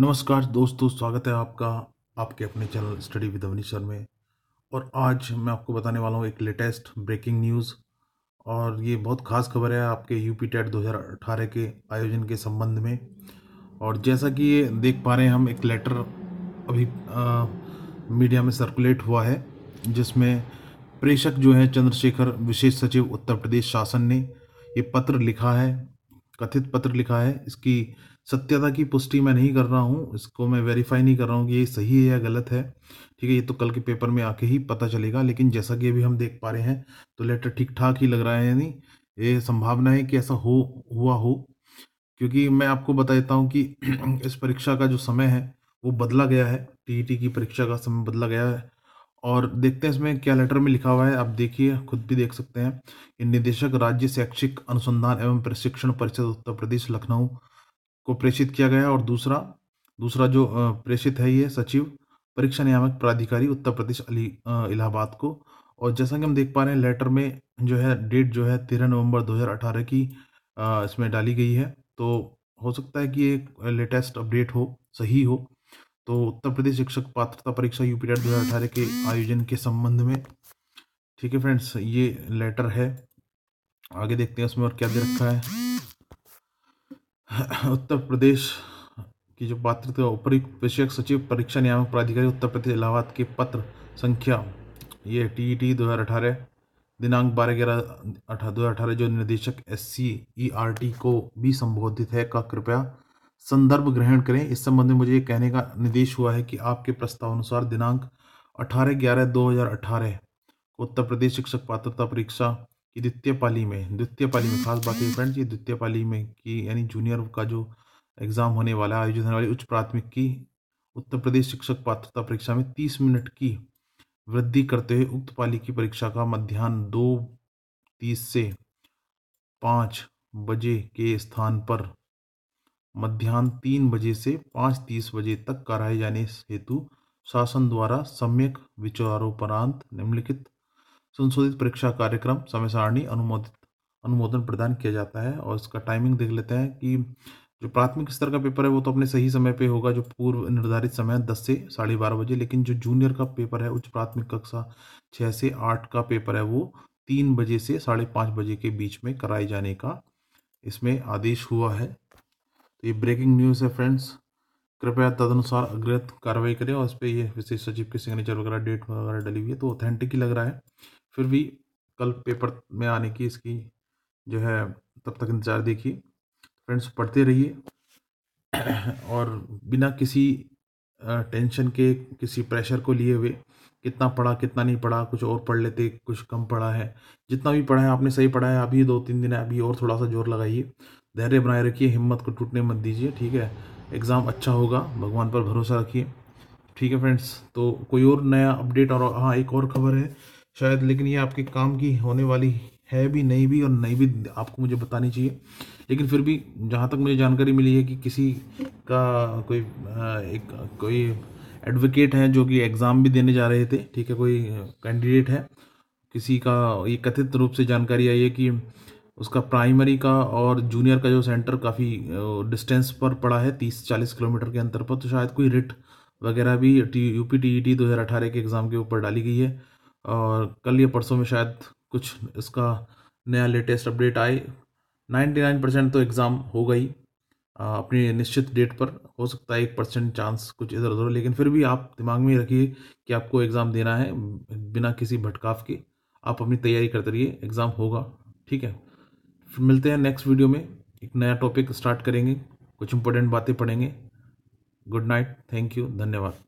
नमस्कार दोस्तों स्वागत है आपका आपके अपने चैनल स्टडी विद अवनीश्वर में और आज मैं आपको बताने वाला हूँ एक लेटेस्ट ब्रेकिंग न्यूज़ और ये बहुत खास खबर है आपके यूपी टेट 2018 के आयोजन के संबंध में और जैसा कि ये देख पा रहे हैं हम एक लेटर अभी आ, मीडिया में सर्कुलेट हुआ है जिसमें प्रेषक जो है चंद्रशेखर विशेष सचिव उत्तर प्रदेश शासन ने ये पत्र लिखा है कथित पत्र लिखा है इसकी सत्यता की पुष्टि मैं नहीं कर रहा हूँ इसको मैं वेरीफाई नहीं कर रहा हूँ कि ये सही है या गलत है ठीक है ये तो कल के पेपर में आके ही पता चलेगा लेकिन जैसा कि अभी हम देख पा रहे हैं तो लेटर ठीक ठाक ही लग रहा है यानी ये संभावना है कि ऐसा हो हुआ हो क्योंकि मैं आपको बता देता हूँ कि इस परीक्षा का जो समय है वो बदला गया है टीईटी e की परीक्षा का समय बदला गया है और देखते हैं इसमें क्या लेटर में लिखा हुआ है आप देखिए खुद भी देख सकते हैं निदेशक राज्य शैक्षिक अनुसंधान एवं प्रशिक्षण परिषद उत्तर प्रदेश लखनऊ को प्रेषित किया गया और दूसरा दूसरा जो प्रेषित है ये सचिव परीक्षा नियामक प्राधिकारी उत्तर प्रदेश अली इलाहाबाद को और जैसा कि हम देख पा रहे हैं लेटर में जो है डेट जो है तेरह नवंबर 2018 की इसमें डाली गई है तो हो सकता है कि ये लेटेस्ट अपडेट हो सही हो तो उत्तर प्रदेश शिक्षक पात्रता परीक्षा यू पी के आयोजन के संबंध में ठीक है फ्रेंड्स ये लेटर है आगे देखते हैं उसमें और क्या दे रखा है उत्तर प्रदेश की जो पात्रता ऊपरी विषयक सचिव परीक्षा नियामक प्राधिकारी उत्तर प्रदेश इलाहाबाद के पत्र संख्या ये टी ई टी दो हज़ार अठारह दिनांक बारह ग्यारह अठा दो हज़ार अठारह जो निदेशक S C E R T को भी संबोधित है का कृपया संदर्भ ग्रहण करें इस संबंध में मुझे ये कहने का निर्देश हुआ है कि आपके प्रस्ताव अनुसार दिनांक अठारह ग्यारह दो हज़ार अठारह उत्तर प्रदेश शिक्षक पात्रता परीक्षा ये द्वितीय पाली में द्वितीय पाली में खास बात है हम्म। फ्रेंड्स ये द्वितीय पाली में कि यानी जूनियर का जो एग्ज़ाम होने वाला है आयोजित होने वाली उच्च प्राथमिक की उत्तर प्रदेश शिक्षक पात्रता परीक्षा में तीस मिनट की वृद्धि करते हुए उक्त पाली की परीक्षा का मध्यान्ह दो तीस से पाँच बजे के स्थान पर मध्यान्ह तीन बजे से पाँच तीस बजे तक कराए जाने हेतु शासन द्वारा सम्यक विचारोपरांत निम्नलिखित संशोधित परीक्षा कार्यक्रम समय सारणी अनुमोदित अनुमोदन प्रदान किया जाता है और इसका टाइमिंग देख लेते हैं कि जो प्राथमिक स्तर का पेपर है वो तो अपने सही समय पे होगा जो पूर्व निर्धारित समय है दस से साढ़े बारह बजे लेकिन जो जूनियर का पेपर है उच्च प्राथमिक कक्षा छः से आठ का पेपर है वो तीन बजे से साढ़े पाँच बजे के बीच में कराए जाने का इसमें आदेश हुआ है तो ये ब्रेकिंग न्यूज़ है फ्रेंड्स कृपया तदनुसार अग्रत कार्रवाई करें और इस पर यह विशेष सचिव के सिग्नेचर वगैरह डेट वगैरह डली हुई है तो ऑथेंटिक ही लग रहा है फिर भी कल पेपर में आने की इसकी जो है तब तक इंतज़ार देखिए फ्रेंड्स पढ़ते रहिए और बिना किसी टेंशन के किसी प्रेशर को लिए हुए कितना पढ़ा कितना नहीं पढ़ा कुछ और पढ़ लेते कुछ कम पढ़ा है जितना भी पढ़ा है आपने सही पढ़ा है अभी दो तीन दिन है अभी और थोड़ा सा जोर लगाइए धैर्य बनाए रखिए हिम्मत को टूटने मत दीजिए ठीक है एग्ज़ाम अच्छा होगा भगवान पर भरोसा रखिए ठीक है फ्रेंड्स तो कोई और नया अपडेट और हाँ एक और खबर है शायद लेकिन ये आपके काम की होने वाली है भी नहीं भी और नहीं भी आपको मुझे बतानी चाहिए लेकिन फिर भी जहाँ तक मुझे जानकारी मिली है कि किसी का कोई एक कोई एडवोकेट हैं जो कि एग्ज़ाम भी देने जा रहे थे ठीक है कोई कैंडिडेट है किसी का ये कथित रूप से जानकारी आई है कि उसका प्राइमरी का और जूनियर का जो सेंटर काफ़ी डिस्टेंस पर पड़ा है तीस चालीस किलोमीटर के अंतर पर तो शायद कोई रिट वगैरह भी T U P T E T दो हज़ार अठारह के एग्ज़ाम के ऊपर डाली गई है और कल या परसों में शायद कुछ इसका नया लेटेस्ट अपडेट आए 99 परसेंट तो एग्ज़ाम हो गई अपनी निश्चित डेट पर हो सकता है एक परसेंट चांस कुछ इधर उधर लेकिन फिर भी आप दिमाग में रखिए कि आपको एग्ज़ाम देना है बिना किसी भटकाव के आप अपनी तैयारी करते रहिए एग्ज़ाम होगा ठीक है फिर मिलते हैं नेक्स्ट वीडियो में एक नया टॉपिक स्टार्ट करेंगे कुछ इंपॉर्टेंट बातें पढ़ेंगे गुड नाइट थैंक यू धन्यवाद